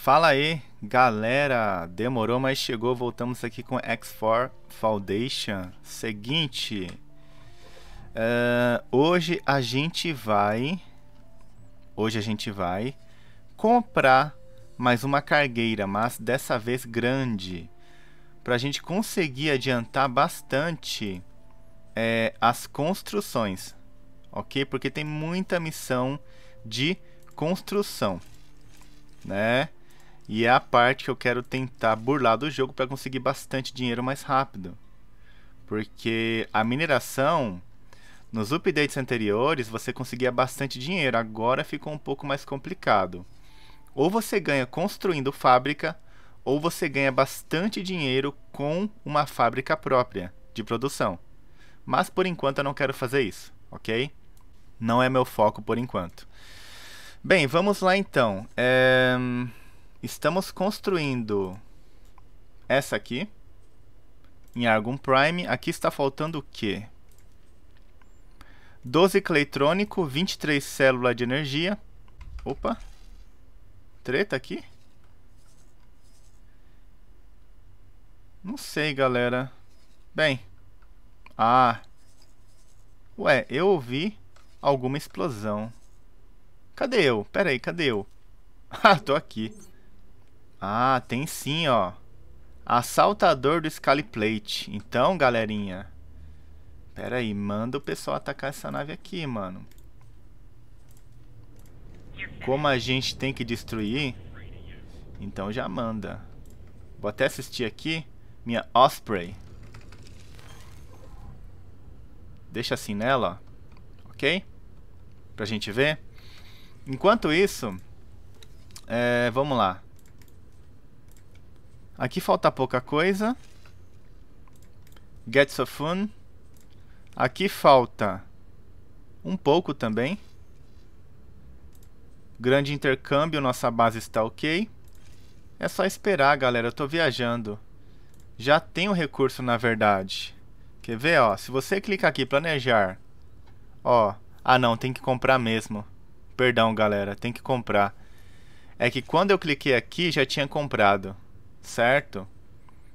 Fala aí, galera! Demorou, mas chegou. Voltamos aqui com X4 Foundation. Seguinte, uh, hoje a gente vai, hoje a gente vai comprar mais uma cargueira, mas dessa vez grande, para a gente conseguir adiantar bastante é, as construções, ok? Porque tem muita missão de construção, né? E é a parte que eu quero tentar burlar do jogo para conseguir bastante dinheiro mais rápido. Porque a mineração, nos updates anteriores, você conseguia bastante dinheiro, agora ficou um pouco mais complicado. Ou você ganha construindo fábrica, ou você ganha bastante dinheiro com uma fábrica própria de produção. Mas por enquanto eu não quero fazer isso, ok? Não é meu foco por enquanto. Bem, vamos lá então. É... Estamos construindo essa aqui. Em Argon Prime. Aqui está faltando o quê? 12 cleitrônico, 23 célula de energia. Opa. Treta aqui? Não sei, galera. Bem. Ah. Ué, eu ouvi alguma explosão. Cadê eu? Pera aí, cadê eu? Ah, tô aqui. Ah, tem sim, ó. Assaltador do Scaliplate. Então, galerinha. Pera aí, manda o pessoal atacar essa nave aqui, mano. Como a gente tem que destruir, então já manda. Vou até assistir aqui minha Osprey. Deixa assim nela, ó. ok? Pra gente ver. Enquanto isso, é, vamos lá. Aqui falta pouca coisa. Get So Fun. Aqui falta um pouco também. Grande intercâmbio, nossa base está ok. É só esperar, galera. Eu estou viajando. Já tem o recurso, na verdade. Quer ver, ó? Se você clicar aqui, planejar. Ó. Ah, não. Tem que comprar mesmo. Perdão, galera. Tem que comprar. É que quando eu cliquei aqui, já tinha comprado certo?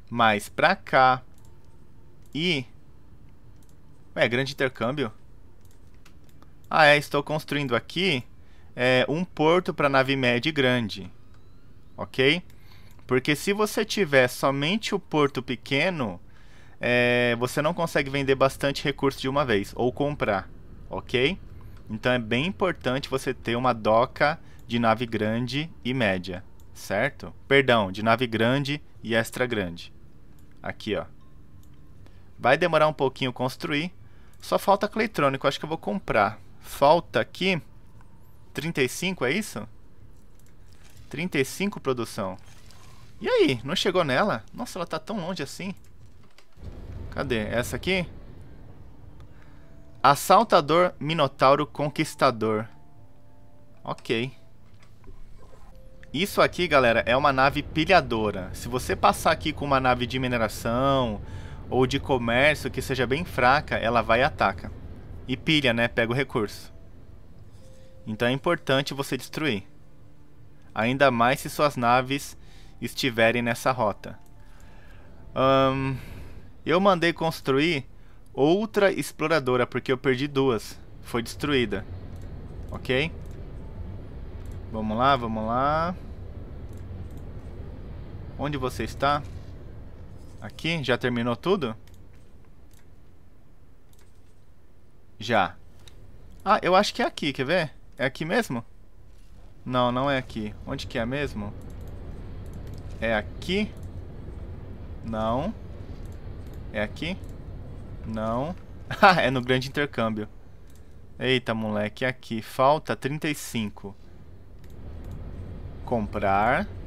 Mais pra cá. E... É grande intercâmbio? Ah, é, estou construindo aqui é, um porto para nave média e grande, ok? Porque se você tiver somente o porto pequeno, é, você não consegue vender bastante recurso de uma vez, ou comprar, ok? Então é bem importante você ter uma doca de nave grande e média certo? Perdão, de nave grande e extra grande. Aqui, ó. Vai demorar um pouquinho construir. Só falta cleitrônico, acho que eu vou comprar. Falta aqui 35, é isso? 35 produção. E aí, não chegou nela? Nossa, ela tá tão longe assim. Cadê? Essa aqui? Assaltador Minotauro Conquistador. Ok. Isso aqui, galera, é uma nave pilhadora. Se você passar aqui com uma nave de mineração ou de comércio que seja bem fraca, ela vai e ataca. E pilha, né? Pega o recurso. Então é importante você destruir. Ainda mais se suas naves estiverem nessa rota. eu mandei construir outra exploradora, porque eu perdi duas. Foi destruída. Ok? Vamos lá, vamos lá. Onde você está? Aqui? Já terminou tudo? Já. Ah, eu acho que é aqui, quer ver? É aqui mesmo? Não, não é aqui. Onde que é mesmo? É aqui? Não. É aqui? Não. Ah, é no grande intercâmbio. Eita, moleque, é aqui. Falta 35. Comprar. Comprar.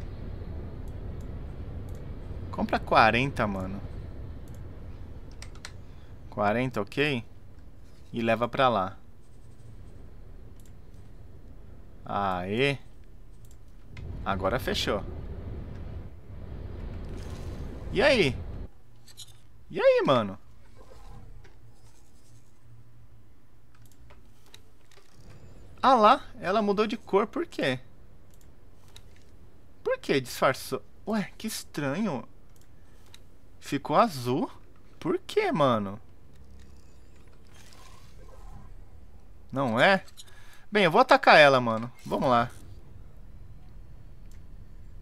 Compra 40, mano. 40, ok? E leva pra lá. Aê. Agora fechou. E aí? E aí, mano? Ah lá, ela mudou de cor, por quê? Por que disfarçou? Ué, que estranho. Ficou azul? Por que, mano? Não é? Bem, eu vou atacar ela, mano. Vamos lá.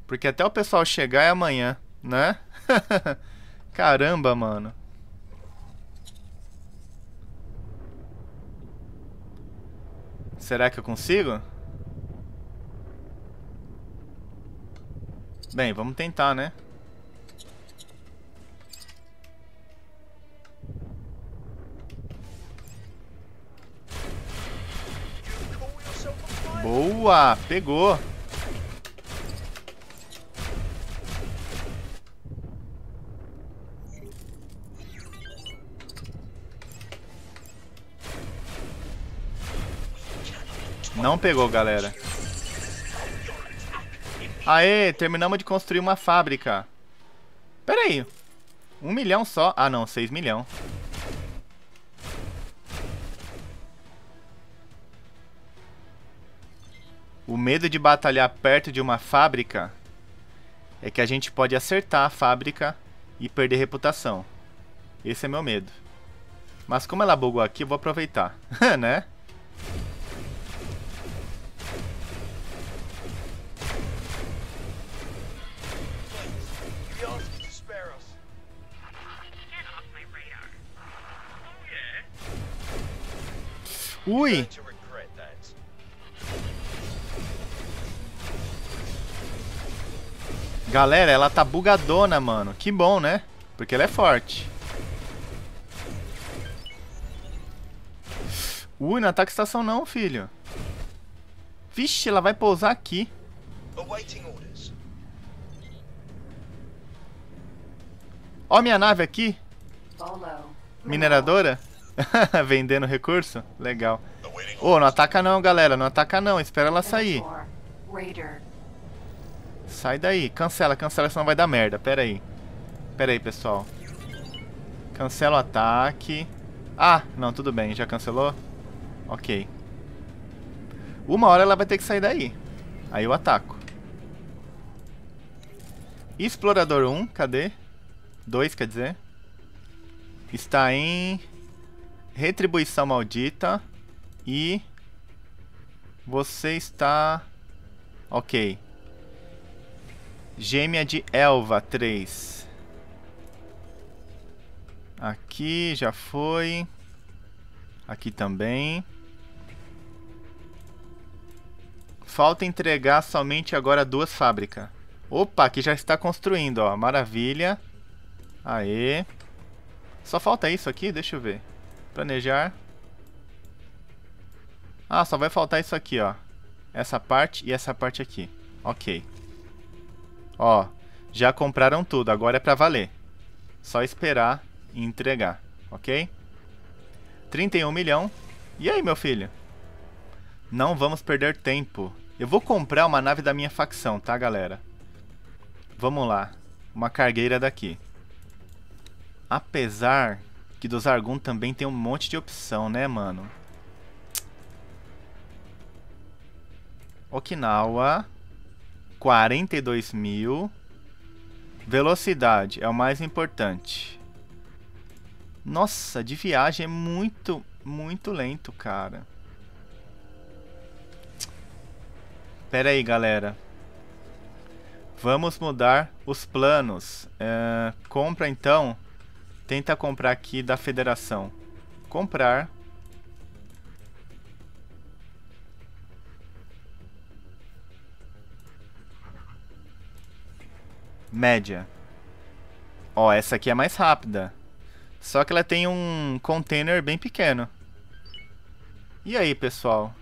Porque até o pessoal chegar é amanhã, né? Caramba, mano. Será que eu consigo? Bem, vamos tentar, né? Boa! Pegou! Não pegou, galera. Aê, terminamos de construir uma fábrica. Pera aí. Um milhão só. Ah, não. Seis milhão. medo de batalhar perto de uma fábrica é que a gente pode acertar a fábrica e perder reputação. Esse é meu medo. Mas como ela bugou aqui, eu vou aproveitar, né? Ui! Galera, ela tá bugadona, mano. Que bom, né? Porque ela é forte. Ui, não é ataca estação não, filho. Vixe, ela vai pousar aqui. Ó minha nave aqui. Mineradora? Vendendo recurso? Legal. Ô, oh, não ataca não, galera. Não ataca não. Espera ela sair. Sai daí. Cancela, cancela, senão vai dar merda. Pera aí. Pera aí, pessoal. Cancela o ataque. Ah, não, tudo bem. Já cancelou? Ok. Uma hora ela vai ter que sair daí. Aí eu ataco. Explorador 1, cadê? 2, quer dizer. Está em... Retribuição Maldita. E... Você está... Ok. Gêmea de Elva 3. Aqui já foi. Aqui também. Falta entregar somente agora duas fábricas. Opa, aqui já está construindo, ó. Maravilha. Aê. Só falta isso aqui? Deixa eu ver. Planejar. Ah, só vai faltar isso aqui, ó. Essa parte e essa parte aqui. Ok. Ó, já compraram tudo, agora é para valer. Só esperar e entregar, ok? 31 milhão. E aí, meu filho? Não vamos perder tempo. Eu vou comprar uma nave da minha facção, tá, galera? Vamos lá. Uma cargueira daqui. Apesar que dos Argun também tem um monte de opção, né, mano? Okinawa. 42 mil. Velocidade é o mais importante. Nossa, de viagem é muito, muito lento, cara. Pera aí, galera. Vamos mudar os planos. É, compra, então. Tenta comprar aqui da federação. Comprar. média. Ó, essa aqui é mais rápida. Só que ela tem um container bem pequeno. E aí, pessoal?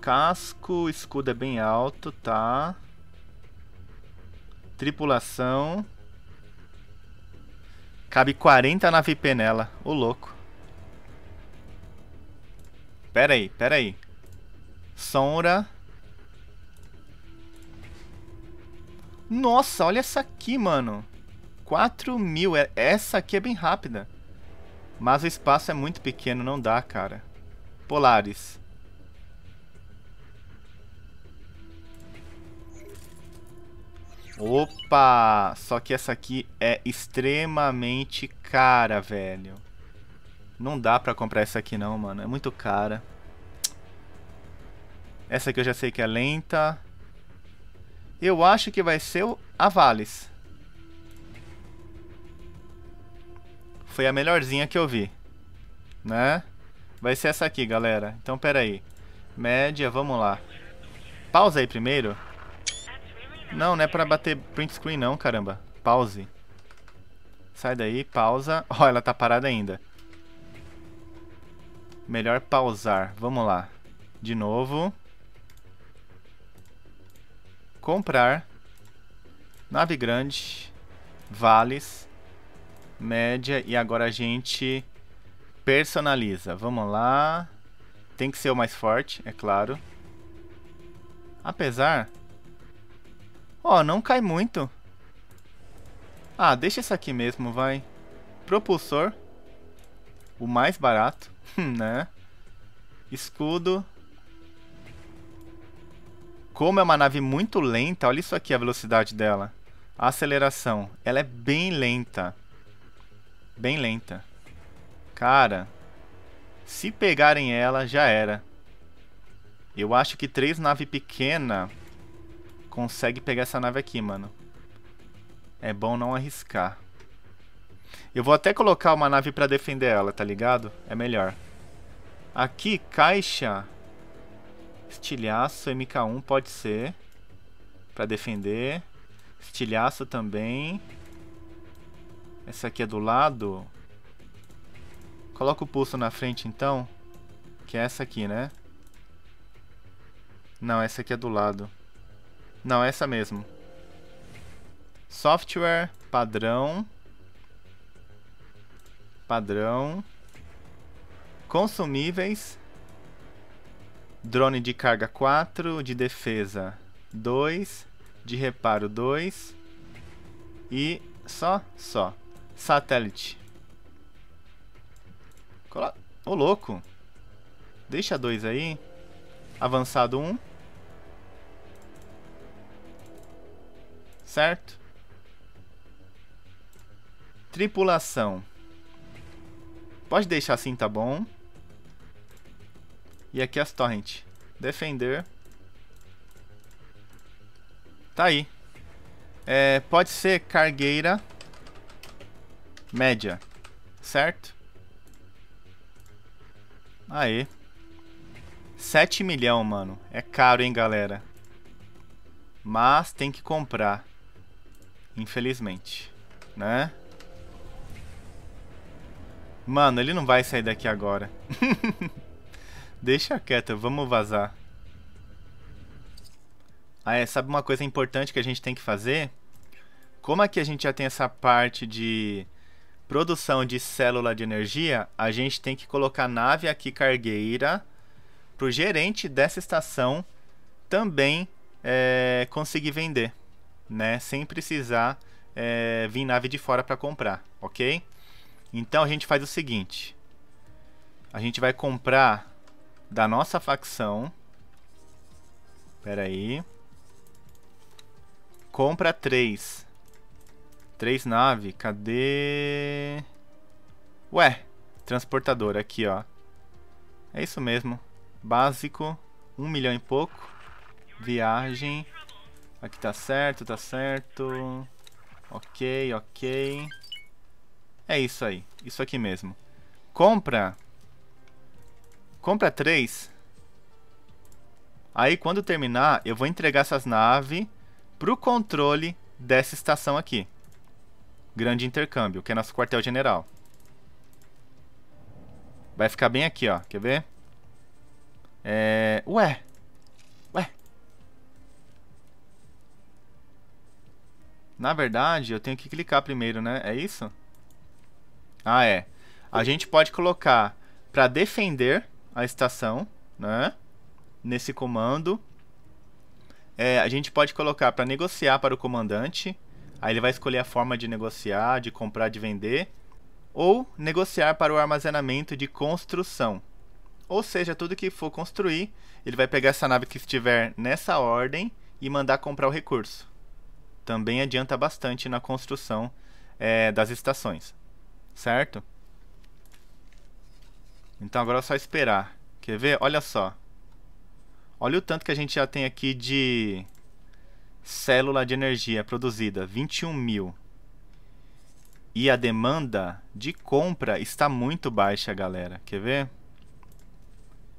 Casco, escudo é bem alto, tá? Tripulação. Cabe 40 nave nela. Ô, louco. Pera aí, pera aí. Sombra. Nossa, olha essa aqui, mano. 4 mil. É, essa aqui é bem rápida. Mas o espaço é muito pequeno, não dá, cara. Polaris. Opa! Só que essa aqui é extremamente cara, velho. Não dá pra comprar essa aqui não, mano. É muito cara. Essa aqui eu já sei que é lenta. Eu acho que vai ser o Avales. Foi a melhorzinha que eu vi. Né? Vai ser essa aqui, galera. Então, pera aí. Média, vamos lá. Pausa aí primeiro. Não, não é pra bater print screen não, caramba. Pause. Sai daí, pausa. Ó, oh, ela tá parada ainda. Melhor pausar. Vamos lá. De novo comprar, nave grande, vales, média e agora a gente personaliza. Vamos lá. Tem que ser o mais forte, é claro. Apesar... Ó, oh, não cai muito. Ah, deixa isso aqui mesmo, vai. Propulsor. O mais barato, né? Escudo. Como é uma nave muito lenta, olha isso aqui a velocidade dela. A aceleração. Ela é bem lenta. Bem lenta. Cara, se pegarem ela, já era. Eu acho que três naves pequena consegue pegar essa nave aqui, mano. É bom não arriscar. Eu vou até colocar uma nave pra defender ela, tá ligado? É melhor. Aqui, caixa. Estilhaço, MK1 pode ser. Pra defender. Estilhaço também. Essa aqui é do lado. Coloca o pulso na frente então. Que é essa aqui, né? Não, essa aqui é do lado. Não, essa mesmo. Software, padrão. Padrão. Consumíveis. Drone de carga 4, de defesa 2, de reparo 2 e só, só. Satélite. Colo... Ô, oh, louco. Deixa dois aí. Avançado um. Certo? Tripulação. Pode deixar assim, tá bom? E aqui as torrent. Defender. Tá aí. É, pode ser cargueira média, certo? Aê. 7 milhão, mano. É caro, hein, galera. Mas tem que comprar. Infelizmente. Né? Mano, ele não vai sair daqui agora. Deixa quieto, vamos vazar. Ah, é, sabe uma coisa importante que a gente tem que fazer? Como aqui a gente já tem essa parte de produção de célula de energia, a gente tem que colocar nave aqui cargueira para o gerente dessa estação também é, conseguir vender, né? Sem precisar é, vir nave de fora para comprar, ok? Então a gente faz o seguinte: a gente vai comprar da nossa facção. Pera aí. Compra três. Três nave, cadê? Ué, transportador aqui, ó. É isso mesmo. Básico, um milhão e pouco. Viagem. Aqui tá certo, tá certo. Ok, ok. É isso aí, isso aqui mesmo. Compra Compra três. Aí quando terminar, eu vou entregar essas naves pro controle dessa estação aqui. Grande intercâmbio, que é nosso quartel-general. Vai ficar bem aqui, ó. Quer ver? É... Ué. Ué. Na verdade, eu tenho que clicar primeiro, né? É isso? Ah, é. A gente pode colocar para defender a estação, né? Nesse comando. É, a gente pode colocar para negociar para o comandante. Aí ele vai escolher a forma de negociar, de comprar, de vender. Ou negociar para o armazenamento de construção. Ou seja, tudo que for construir, ele vai pegar essa nave que estiver nessa ordem e mandar comprar o recurso. Também adianta bastante na construção é, das estações, certo? Então agora é só esperar. Quer ver? Olha só. Olha o tanto que a gente já tem aqui de célula de energia produzida, 21 mil. E a demanda de compra está muito baixa, galera. Quer ver?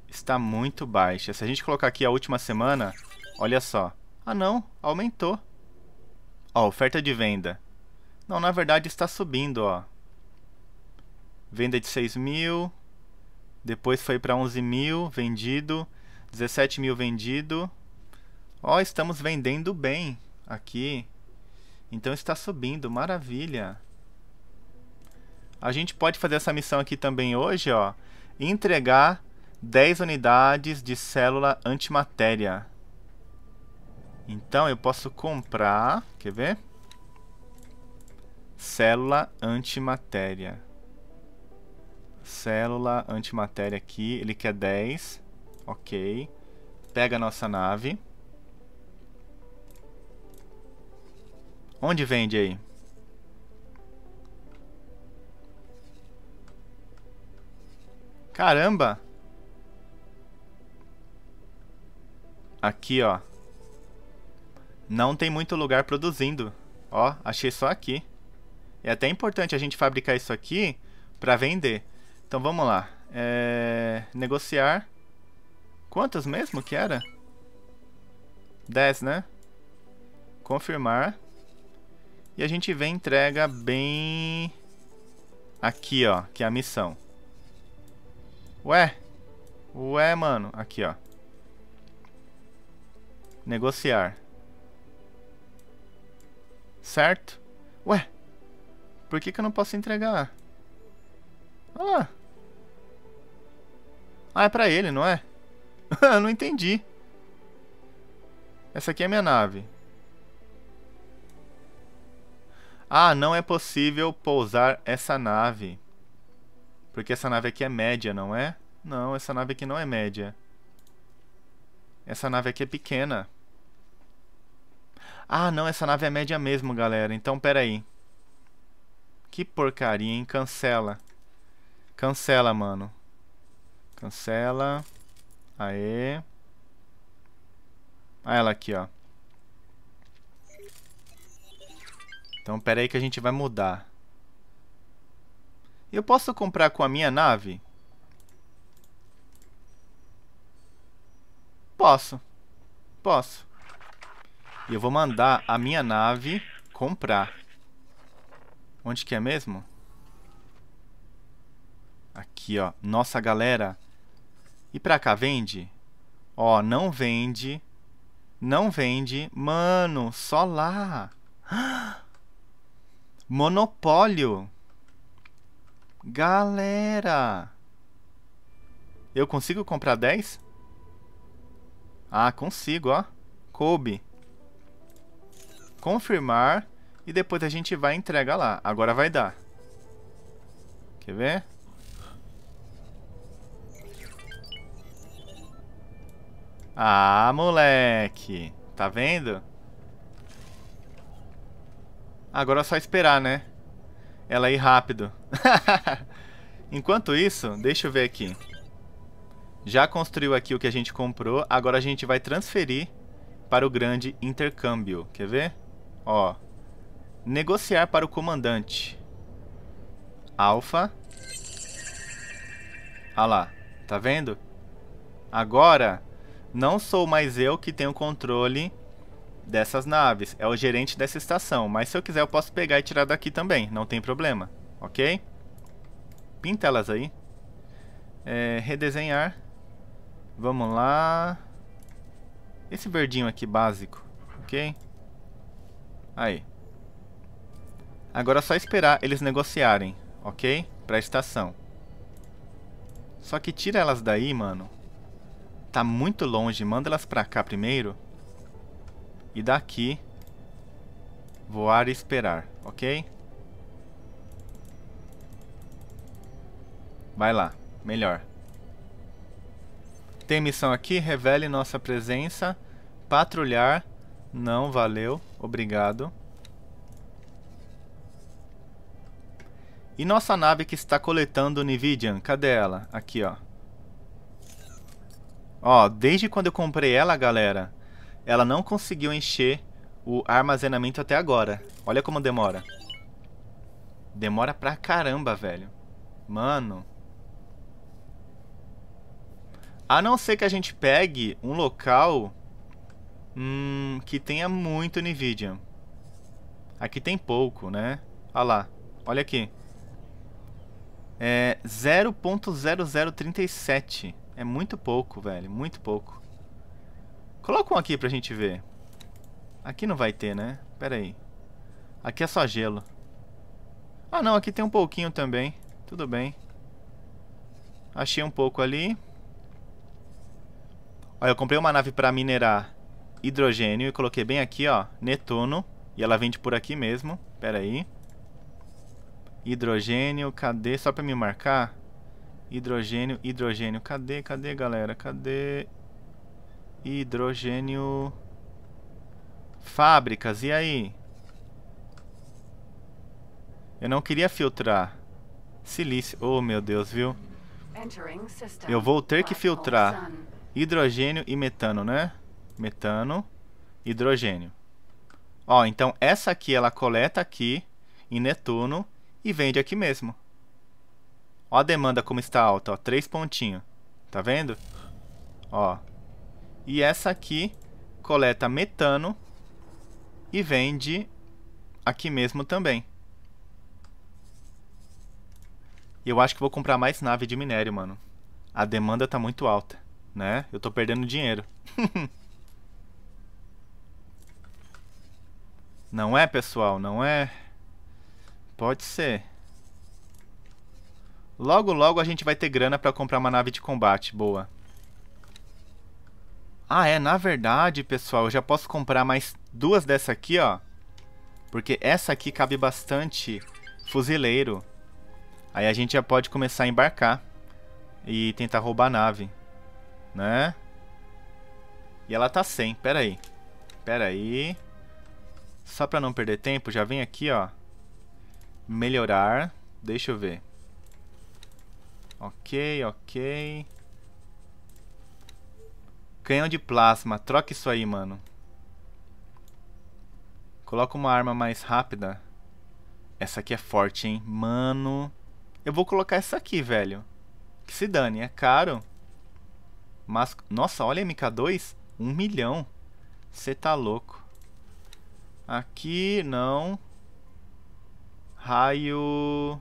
Está muito baixa. Se a gente colocar aqui a última semana, olha só. Ah não, aumentou. Ó, oferta de venda. Não, na verdade está subindo, ó. Venda de 6 mil, depois foi para 11 mil vendido, 17 mil vendido. Ó, estamos vendendo bem aqui. Então está subindo, maravilha. A gente pode fazer essa missão aqui também hoje, ó. Entregar 10 unidades de célula antimatéria. Então eu posso comprar, quer ver? Célula antimatéria. Célula, antimatéria aqui. Ele quer 10. Ok. Pega a nossa nave. Onde vende aí? Caramba! Aqui, ó. Não tem muito lugar produzindo. Ó, achei só aqui. É até importante a gente fabricar isso aqui para vender. Então vamos lá. É... Negociar. Quantas mesmo que era? 10, né? Confirmar. E a gente vem entrega bem... Aqui, ó. Que é a missão. Ué? Ué, mano. Aqui, ó. Negociar. Certo? Ué? Por que, que eu não posso entregar? Olha lá. Ah, é pra ele, não é? não entendi. Essa aqui é minha nave. Ah, não é possível pousar essa nave. Porque essa nave aqui é média, não é? Não, essa nave aqui não é média. Essa nave aqui é pequena. Ah, não, essa nave é média mesmo, galera. Então, pera aí. Que porcaria, hein? Cancela. Cancela, mano. Cancela. Aê. Ah, ela aqui, ó. Então, pera aí que a gente vai mudar. Eu posso comprar com a minha nave? Posso. Posso. E eu vou mandar a minha nave comprar. Onde que é mesmo? Aqui, ó. Nossa, galera. E pra cá vende? Ó, não vende. Não vende. Mano, só lá. Monopólio. Galera. Eu consigo comprar 10? Ah, consigo, ó. Coube. Confirmar. E depois a gente vai entregar lá. Agora vai dar. Quer ver? Ah, moleque. Tá vendo? Agora é só esperar, né? Ela ir rápido. Enquanto isso, deixa eu ver aqui. Já construiu aqui o que a gente comprou. Agora a gente vai transferir para o grande intercâmbio. Quer ver? Ó. Negociar para o comandante. Alfa. Ah lá. Tá vendo? Agora não sou mais eu que tenho controle dessas naves. É o gerente dessa estação. Mas se eu quiser, eu posso pegar e tirar daqui também. Não tem problema. Ok? Pinta elas aí. É, redesenhar. Vamos lá. Esse verdinho aqui básico. Ok? Aí. Agora é só esperar eles negociarem. Ok? Pra estação. Só que tira elas daí, mano tá muito longe. Manda elas pra cá primeiro. E daqui... Voar e esperar, ok? Vai lá, melhor. Tem missão aqui, revele nossa presença. Patrulhar. Não, valeu, obrigado. E nossa nave que está coletando o Nividian, cadê ela? Aqui, ó. Ó, desde quando eu comprei ela, galera, ela não conseguiu encher o armazenamento até agora. Olha como demora. Demora pra caramba, velho. Mano. A não ser que a gente pegue um local hum, que tenha muito Nvidia. Aqui tem pouco, né? Olha lá. Olha aqui. É 0.0037. É muito pouco, velho. Muito pouco. Coloca um aqui pra gente ver. Aqui não vai ter, né? Pera aí. Aqui é só gelo. Ah, não. Aqui tem um pouquinho também. Tudo bem. Achei um pouco ali. Olha, eu comprei uma nave pra minerar hidrogênio e coloquei bem aqui, ó. Netuno. E ela vende por aqui mesmo. Pera aí. Hidrogênio, cadê? Só pra me marcar. Hidrogênio, hidrogênio. Cadê, cadê, galera? Cadê? Hidrogênio. Fábricas, e aí? Eu não queria filtrar. Silício. Oh, meu Deus, viu? Eu vou ter que filtrar hidrogênio e metano, né? Metano, hidrogênio. Ó, então essa aqui ela coleta aqui em Netuno e vende aqui mesmo. Ó a demanda como está alta, ó, três pontinhos. Tá vendo? Ó. E essa aqui coleta metano e vende aqui mesmo também. eu acho que vou comprar mais nave de minério, mano. A demanda tá muito alta, né? Eu tô perdendo dinheiro. não é, pessoal? Não é? Pode ser. Logo, logo a gente vai ter grana pra comprar uma nave de combate boa. Ah, é, na verdade, pessoal, eu já posso comprar mais duas dessa aqui, ó. Porque essa aqui cabe bastante fuzileiro. Aí a gente já pode começar a embarcar e tentar roubar a nave, né? E ela tá sem, pera aí. Pera aí. Só pra não perder tempo, já vem aqui, ó. Melhorar. Deixa eu ver. Ok, ok. Canhão de plasma. Troca isso aí, mano. Coloca uma arma mais rápida. Essa aqui é forte, hein? Mano... Eu vou colocar essa aqui, velho. Que se dane, é caro. Mas... Nossa, olha a MK2. Um milhão. Você tá louco. Aqui, não. Raio...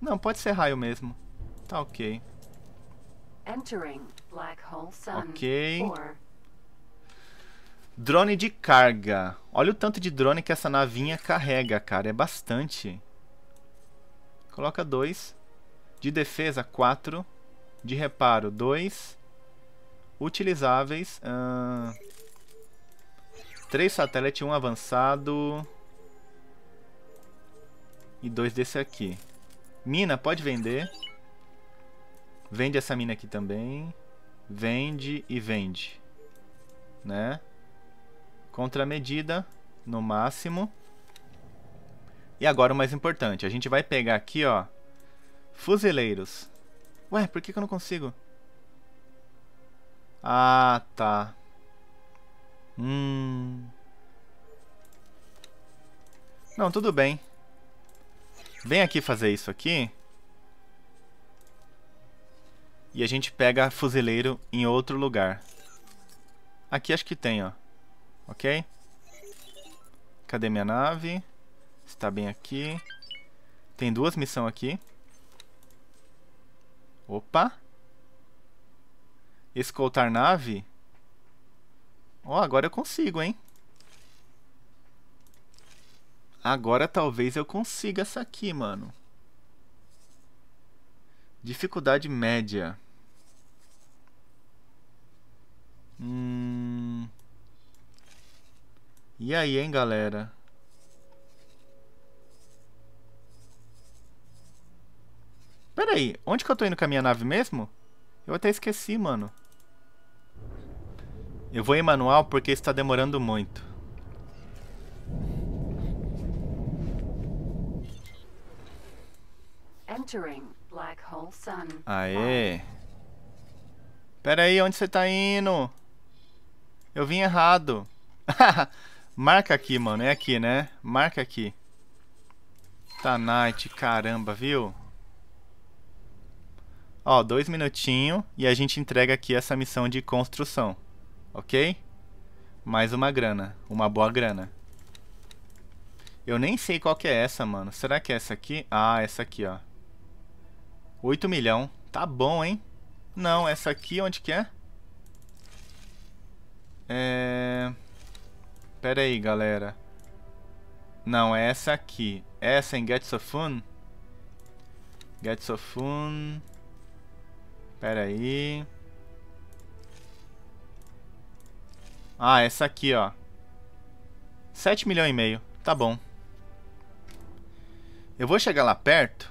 Não, pode ser raio mesmo. Tá ok. ok. Drone de carga. Olha o tanto de drone que essa navinha carrega, cara. É bastante. Coloca dois. De defesa, quatro. De reparo, dois. Utilizáveis. três satélites, um avançado. E dois desse aqui. Mina, pode vender. Vende essa mina aqui também. Vende e vende. Né? Contramedida, no máximo. E agora o mais importante, a gente vai pegar aqui, ó. Fuzileiros. Ué, por que, que eu não consigo? Ah, tá. Hum... Não, tudo bem. Vem aqui fazer isso aqui. E a gente pega fuzileiro em outro lugar. Aqui acho que tem, ó. Ok? Cadê minha nave? Está bem aqui. Tem duas missões aqui. Opa! Escoltar nave? Ó, oh, agora eu consigo, hein? Agora talvez eu consiga essa aqui, mano. Dificuldade média. Hum... E aí, hein, galera? Pera aí, onde que eu tô indo com a minha nave mesmo? Eu até esqueci, mano. Eu vou em manual porque está demorando muito. Aê. Pera aí, onde você tá indo? Eu vim errado. Marca aqui, mano. É aqui, né? Marca aqui. Tá night, caramba, viu? Ó, dois minutinhos e a gente entrega aqui essa missão de construção. Ok? Mais uma grana. Uma boa grana. Eu nem sei qual que é essa, mano. Será que é essa aqui? Ah, essa aqui, ó. 8 milhão. Tá bom, hein? Não, essa aqui onde que é? É... Pera aí, galera. Não, é essa aqui. É essa em Get So Fun? Get So Fun... Pera aí... Ah, essa aqui, ó. 7 milhões e meio. Tá bom. Eu vou chegar lá perto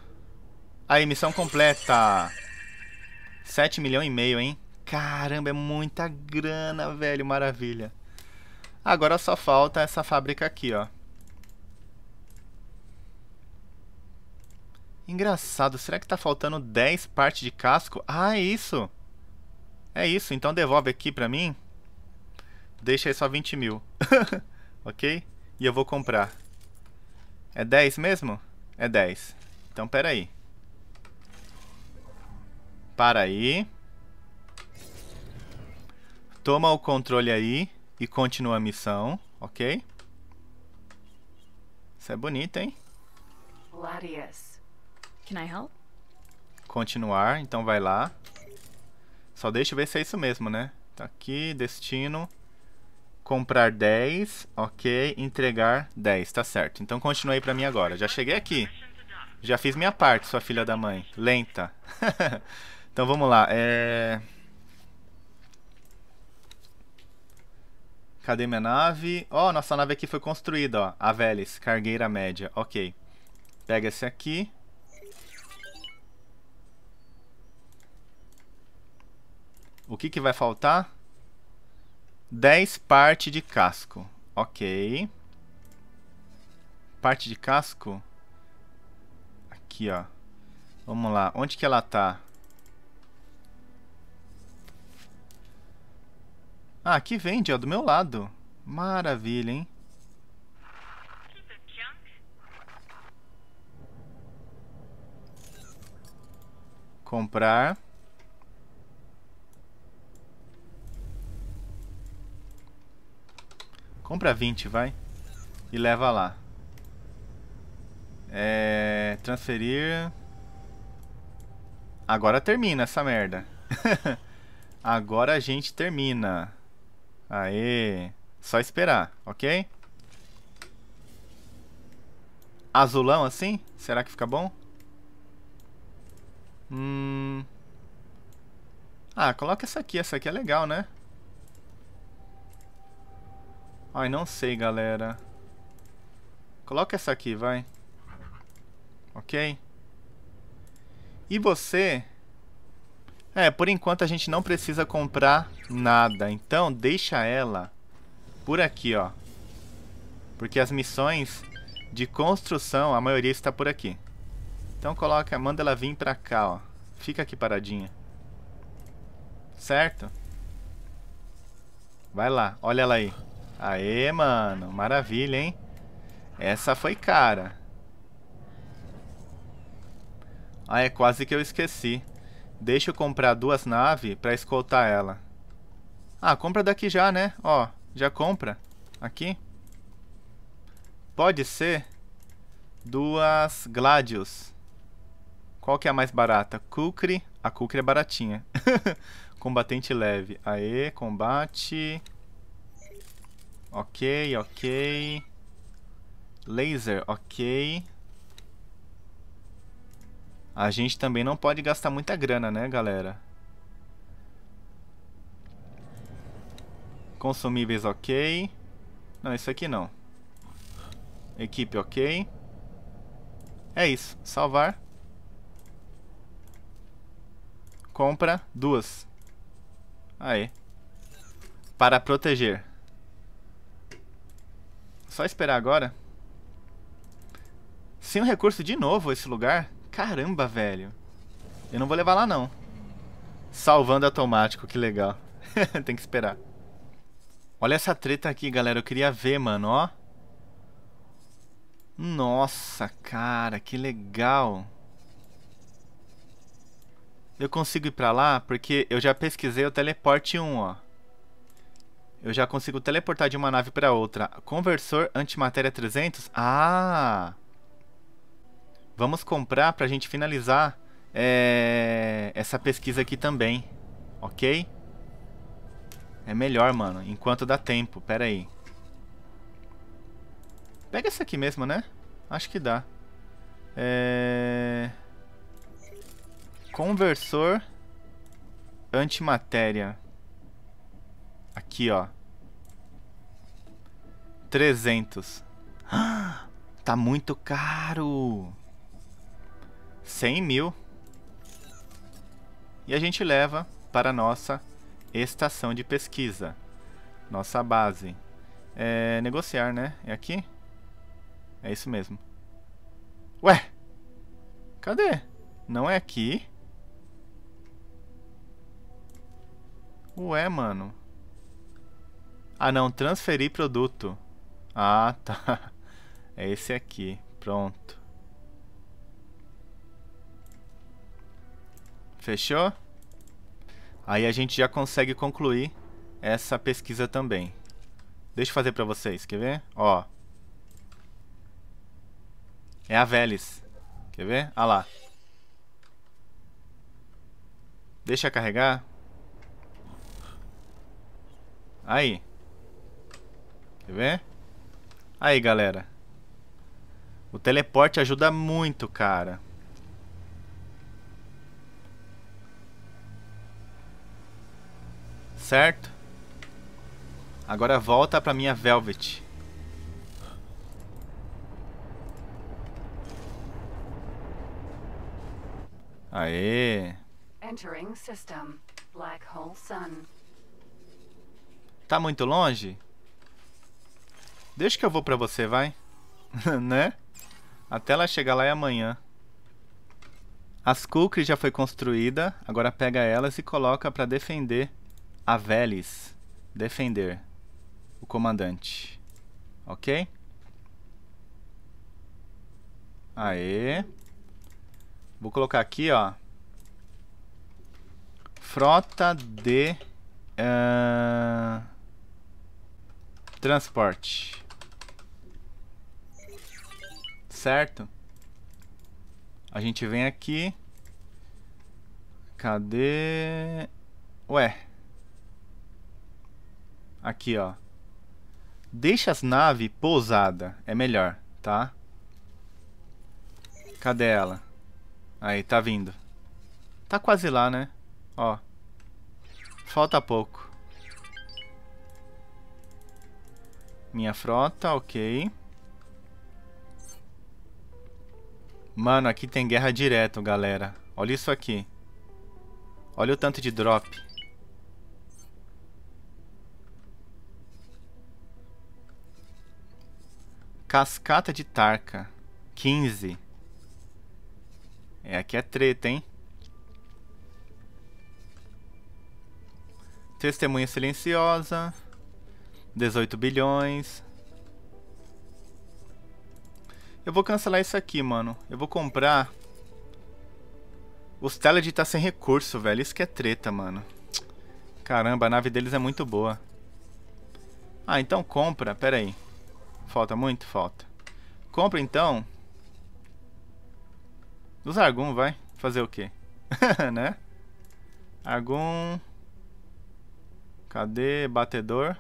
Aí, missão completa. 7 milhões e meio, hein? Caramba, é muita grana, velho. Maravilha. Agora só falta essa fábrica aqui, ó. Engraçado, será que tá faltando 10 partes de casco? Ah, é isso. É isso, então devolve aqui pra mim. Deixa aí só 20 mil. ok? E eu vou comprar. É 10 mesmo? É 10. Então, pera aí. Para aí. Toma o controle aí e continua a missão, ok? Isso é bonito, hein? Latias. Can I help? Continuar, então vai lá. Só deixa eu ver se é isso mesmo, né? Tá aqui, destino. Comprar 10, ok. Entregar 10, tá certo. Então continue aí pra mim agora. Já cheguei aqui. Já fiz minha parte, sua filha da mãe. Lenta. Então vamos lá. É... Cadê minha nave? Ó, oh, nossa nave aqui foi construída, ó. A Velis, cargueira média. Ok. Pega esse aqui. O que, que vai faltar? 10 partes de casco. Ok. Parte de casco. Aqui, ó. Vamos lá. Onde que ela tá? Ah, aqui vende, ó, do meu lado. Maravilha, hein? Comprar. Compra 20, vai. E leva lá. É... Transferir... Agora termina essa merda. Agora a gente termina. Aí, só esperar, ok? Azulão assim? Será que fica bom? Hum... Ah, coloca essa aqui. Essa aqui é legal, né? Ai, não sei, galera. Coloca essa aqui, vai. Ok? E você... É, por enquanto a gente não precisa comprar Nada. Então, deixa ela por aqui, ó. Porque as missões de construção, a maioria está por aqui. Então coloca, manda ela vir pra cá, ó. Fica aqui paradinha. Certo? Vai lá, olha ela aí. Aê, mano. Maravilha, hein? Essa foi cara. Ah, é quase que eu esqueci. Deixa eu comprar duas naves pra escoltar ela. Ah, compra daqui já, né? Ó, já compra. Aqui. Pode ser duas Gladius. Qual que é a mais barata? Kukri. A Kukri é baratinha. Combatente leve. Aê, combate. Ok, ok. Laser, ok. A gente também não pode gastar muita grana, né, galera? Consumíveis ok. Não, isso aqui não. Equipe ok. É isso. Salvar. Compra duas. Aí. Para proteger. Só esperar agora. Sem um recurso de novo esse lugar? Caramba, velho. Eu não vou levar lá, não. Salvando automático, que legal. Tem que esperar. Olha essa treta aqui, galera. Eu queria ver, mano, ó. Nossa, cara, que legal. Eu consigo ir pra lá porque eu já pesquisei o teleporte 1, ó. Eu já consigo teleportar de uma nave pra outra. Conversor antimatéria 300? Ah! Vamos comprar pra gente finalizar é, essa pesquisa aqui também, ok? É melhor, mano. Enquanto dá tempo. Pera aí. Pega esse aqui mesmo, né? Acho que dá. É... Conversor antimatéria. Aqui, ó. 300. Ah, tá muito caro. 100 mil. E a gente leva para a nossa Estação de pesquisa. Nossa base. É negociar, né? É aqui? É isso mesmo. Ué! Cadê? Não é aqui? Ué, mano. Ah, não. Transferir produto. Ah, tá. É esse aqui. Pronto. Fechou? Aí a gente já consegue concluir essa pesquisa também. Deixa eu fazer para vocês, quer ver? Ó. É a Velis. Quer ver? Olha ah lá. Deixa carregar. Aí. Quer ver? Aí, galera. O teleporte ajuda muito, cara. Certo? Agora volta pra minha Velvet. Aê! Entering system. Black Hole Sun. Tá muito longe? Deixa que eu vou pra você, vai. né? Até ela chegar lá é amanhã. As Kukri já foi construída, agora pega elas e coloca pra defender Avelis defender o comandante. Ok? Aê. Vou colocar aqui, ó. Frota de... Uh, transporte. Certo? A gente vem aqui... Cadê? Ué, Aqui, ó. Deixa as naves pousada, é melhor, tá? Cadê ela? Aí, tá vindo. Tá quase lá, né? Ó. Falta pouco. Minha frota, ok. Mano, aqui tem guerra direto, galera. Olha isso aqui. Olha o tanto de drop. Cascata de Tarca. 15. É, aqui é treta, hein? Testemunha Silenciosa. 18 bilhões. Eu vou cancelar isso aqui, mano. Eu vou comprar... Os Teled tá sem recurso, velho. Isso que é treta, mano. Caramba, a nave deles é muito boa. Ah, então compra. Pera aí. Falta muito? Falta. Compra então. Usa Argum, vai. Fazer o quê? né? Argum. Cadê? Batedor.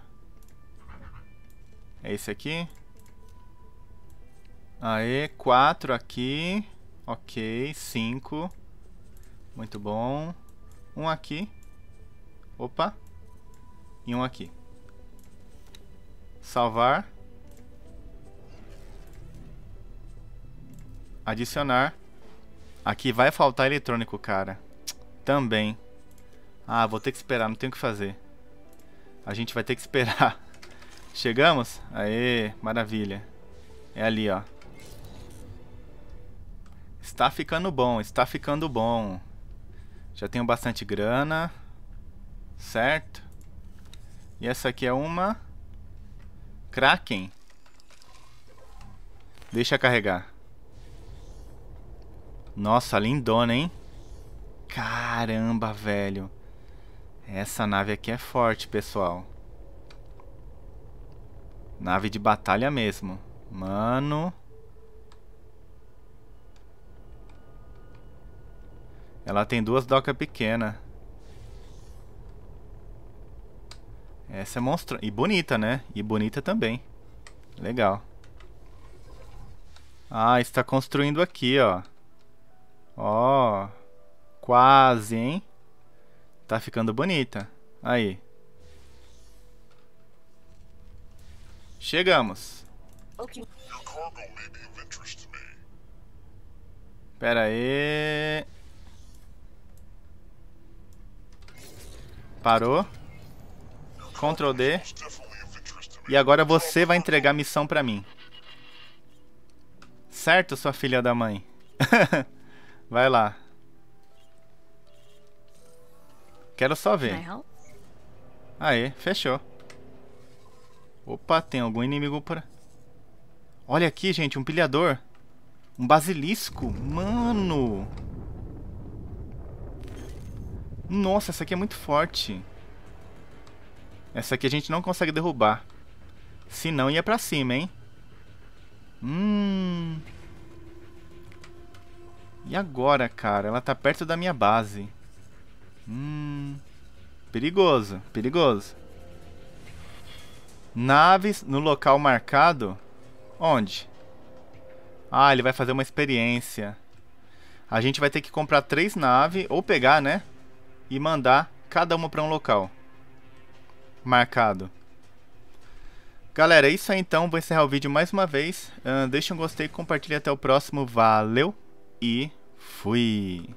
É esse aqui. Aê, 4 aqui. Ok, 5. Muito bom. Um aqui. Opa. E um aqui. Salvar. Adicionar. Aqui vai faltar eletrônico, cara. Também. Ah, vou ter que esperar, não tem o que fazer. A gente vai ter que esperar. Chegamos? Aê, maravilha. É ali, ó. Está ficando bom, está ficando bom. Já tenho bastante grana. Certo? E essa aqui é uma... Kraken. Deixa carregar. Nossa, lindona, hein? Caramba, velho. Essa nave aqui é forte, pessoal. Nave de batalha mesmo. Mano... Ela tem duas docas pequenas. Essa é monstro... E bonita, né? E bonita também. Legal. Ah, está construindo aqui, ó. Ó, quase, hein? Tá ficando bonita. Aí. Chegamos. Pera aí. Parou. Ctrl D. E agora você vai entregar a missão pra mim. Certo, sua filha da mãe? Vai lá. Quero só ver. Aê, fechou. Opa, tem algum inimigo por... Olha aqui, gente, um pilhador. Um basilisco. Mano! Nossa, essa aqui é muito forte. Essa aqui a gente não consegue derrubar. Se não, ia pra cima, hein? Hum... E agora, cara? Ela tá perto da minha base. Hum. Perigoso, perigoso. Naves no local marcado? Onde? Ah, ele vai fazer uma experiência. A gente vai ter que comprar três naves, ou pegar, né? E mandar cada uma para um local. Marcado. Galera, é isso aí então. Vou encerrar o vídeo mais uma vez. Uh, deixa um gostei, compartilha até o próximo. Valeu! e fui!